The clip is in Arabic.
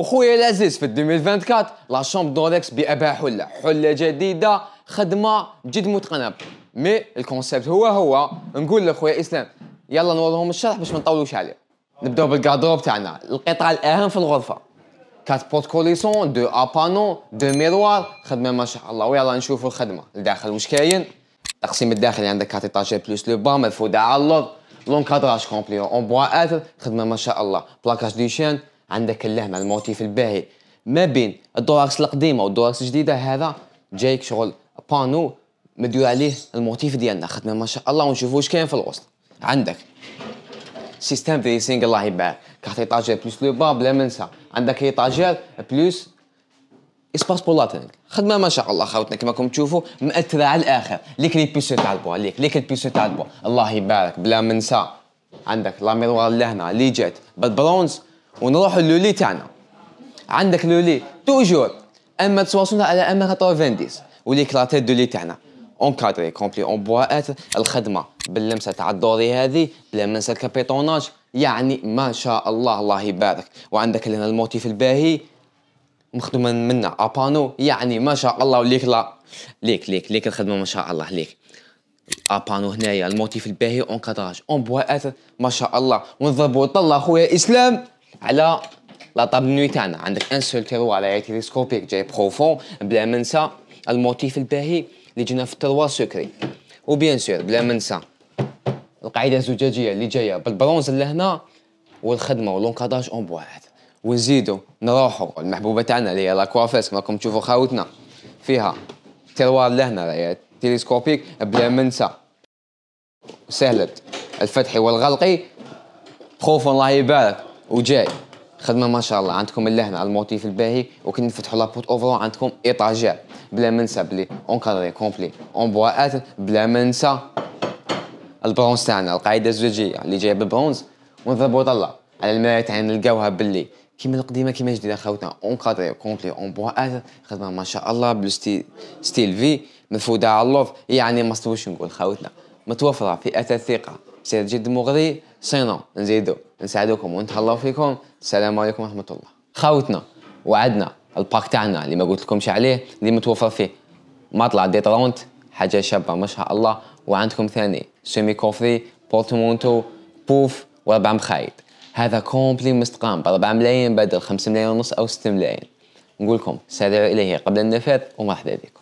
وخويا العزيز في 2024 لا شومب دوريكس بأبها حلة حلة جديدة خدمة جد متقنة مي الكونسيبت هو هو نقول لك خويا اسلام يلا نوريهم الشرح باش ما نطولوش عليه نبداو بالكادروب تاعنا القطع الأهم في الغرفة كات بوت كوليسون دو ابانو دو ميروار خدمة ما شاء الله ويلا نشوفوا الخدمة الداخل واش كاين التقسيم الداخلي عندك كات بلوس لو با مرفودة على الأرض لونكادراج كومبلي اون بوا اثر خدمة ما شاء الله بلاكاج دي شين عندك اللهمه الموتيف الباهي ما بين الدوراكس القديمه والدوراكس الجديده هذا جايك شغل بانو مديو عليه الموتيف ديالنا خدمه ما شاء الله ونشوفوا واش كاين في الوسط عندك سيستم دريسينغ الله يبارك كارت ايطاجير بلوس لو با بلا ما ننسى عندك ايطاجير بلوس اسباس بور لاتينغ خدمه ما شاء الله خاوتنا كما راكم تشوفوا مأثره على الاخر ليك لي بيسو تاع البوا ليك ليك البيسو تاع البوا الله يبارك بلا ما ننسى عندك لا ميروار لهنا اللي جات بالبرونز ونروح لولي تاعنا عندك لولي توجور اما تواصلنا على اما 90 ولي كلاتيت دو لي تاعنا اونكادري كومبلي اون بواات الخدمه باللمسه تاع الدوري هذه بلا ما ننسى الكابيتوناج يعني ما شاء الله الله يبارك وعندك لنا الموتيف الباهي مخدوما منا ابانو يعني ما شاء الله وليك لا ليك ليك ليك الخدمه ما شاء الله ليك ابانو هنايا الموتيف الباهي اون كادراج اون بوا ما شاء الله ونضربوا طلع خويا اسلام على لا نوي تاعنا عندك ان سول تيرو على تيليسكوبيك جاي بروفون بلا ما ننسى الموتيف الباهي اللي جينا في التروا سكري وبيان سور بلا ما ننسى القاعده الزجاجيه اللي جايه بالبرونز لهنا والخدمه ولونكاداج اون بواحد ونزيدو نروحو المحبوبه تاعنا اللي هي لاكوافيس كما راكم تشوفوا خاوتنا فيها تروار لهنا تيليسكوبيك بلا ما ننسى سهلت الفتحي والغلقي بروفون الله يبارك وجاي خدمه ما شاء الله عندكم اللهنا على الموتيف الباهي وكي نفتحوا لابوت اوفرون عندكم ايطاجير بلا ما ننسى بلي كادري كومبلي اون اونبواءات بلا ما ننسى البرونز تاعنا القاعده الزوجيه اللي جايه بالبرونز ونضربوا طلع على المرايه تاعنا نلقاوها باللي كيما القديمه كيما الجديده خاوتنا كادري كومبلي اون اونبواءات خدمه ما شاء الله بالستيل ستيل في مفوده على اللوف يعني ما نقول خاوتنا متوفره في اثاث ثقه سير جد مغري سينو نزيدو نساعدوكم ونتهلاو فيكم السلام عليكم ورحمه الله خاوتنا وعدنا الباك تاعنا اللي ما قلت لكمش عليه اللي متوفر فيه ما طلع حاجه شابه ما شاء الله وعندكم ثاني سيمي كوفري بورتمونتو بوف وربع مخايد هذا كومبلي مستقام بربع ملايين بدل خمس ملايين ونص او ست ملايين نقولكم سارعوا اليه قبل النفاذ ومرحبا بكم